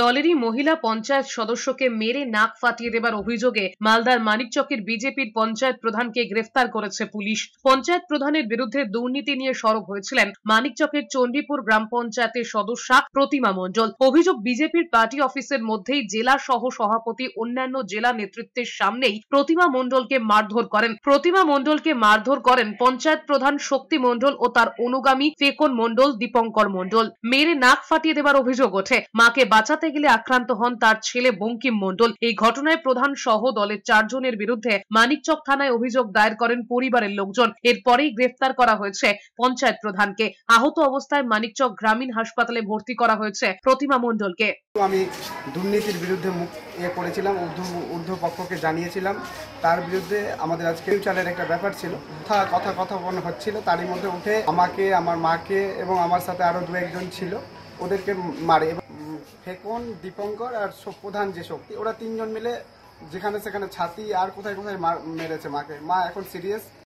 দলেরই মহিলা পঞ্চায়েত সদস্যকে মেরে নাক ফাটিয়ে দেবার অভিযোগে মালদার মানিকচকের বিজেপির পঞ্চায়েত প্রধানকে গ্রেফতার করেছে পুলিশ পঞ্চায়েত প্রধানের বিরুদ্ধে দুর্নীতি নিয়ে সরব হয়েছিলেন মানিকচকের চণ্ডীপুর গ্রাম পঞ্চায়েতের সদস্যা প্রতিমা মণ্ডল অভিযোগ বিজেপির পার্টি অফিসের মধ্যেই জেলা সহ সভাপতি অন্যান্য জেলা নেতৃত্বের সামনেই প্রতিমা মণ্ডলকে মারধর করেন প্রতিমা মণ্ডলকে মারধর করেন পঞ্চায়েত প্রধান শক্তি মণ্ডল ও তার অনুগামী ফেকন মণ্ডল দীপঙ্কর মণ্ডল মেরে নাক ফাটিয়ে দেবার অভিযোগ ওঠে মাকে বাঁচাতে বাঁচাতে গেলে আক্রান্ত হন তার ছেলে বঙ্কিম মন্ডল এই ঘটনায় প্রধান সহ দলের চারজনের বিরুদ্ধে মানিকচক থানায় অভিযোগ দায়ের করেন পরিবারের লোকজন এরপরেই গ্রেফতার করা হয়েছে পঞ্চায়েত প্রধানকে আহত অবস্থায় মানিকচক গ্রামীণ হাসপাতালে ভর্তি করা হয়েছে প্রতিমা মন্ডলকে আমি দুর্নীতির বিরুদ্ধে মুখ ইয়ে করেছিলাম ঊর্ধ্ব পক্ষকে জানিয়েছিলাম তার বিরুদ্ধে আমাদের আজকে ফিউচারের একটা ব্যাপার ছিল কথা কথা কথা বলা হচ্ছিল তারই মধ্যে উঠে আমাকে আমার মাকে এবং আমার সাথে আরও দু একজন ছিল ওদেরকে মারে ফেকন দীপঙ্কর আর প্রধান যে শক্তি ওরা তিনজন মিলে যেখানে সেখানে ছাতি আর কোথায় কোথায় মেরেছে মাকে মা এখন সিরিয়াস